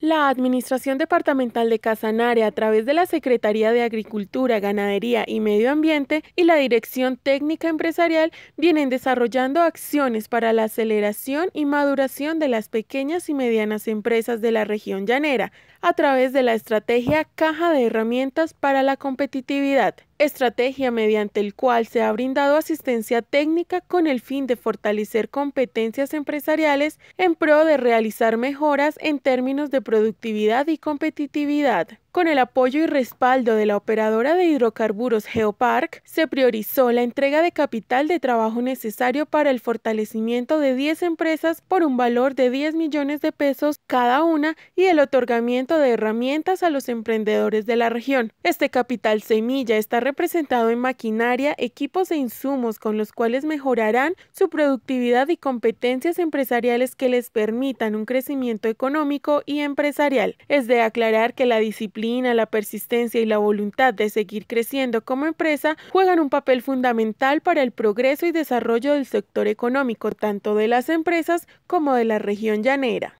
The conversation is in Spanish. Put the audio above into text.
La Administración Departamental de Casanare, a través de la Secretaría de Agricultura, Ganadería y Medio Ambiente y la Dirección Técnica Empresarial, vienen desarrollando acciones para la aceleración y maduración de las pequeñas y medianas empresas de la región llanera, a través de la estrategia Caja de Herramientas para la Competitividad estrategia mediante el cual se ha brindado asistencia técnica con el fin de fortalecer competencias empresariales en pro de realizar mejoras en términos de productividad y competitividad. Con el apoyo y respaldo de la operadora de hidrocarburos Geopark, se priorizó la entrega de capital de trabajo necesario para el fortalecimiento de 10 empresas por un valor de 10 millones de pesos cada una y el otorgamiento de herramientas a los emprendedores de la región. Este capital semilla está representado en maquinaria, equipos e insumos con los cuales mejorarán su productividad y competencias empresariales que les permitan un crecimiento económico y empresarial. Es de aclarar que la disciplina la persistencia y la voluntad de seguir creciendo como empresa juegan un papel fundamental para el progreso y desarrollo del sector económico, tanto de las empresas como de la región llanera.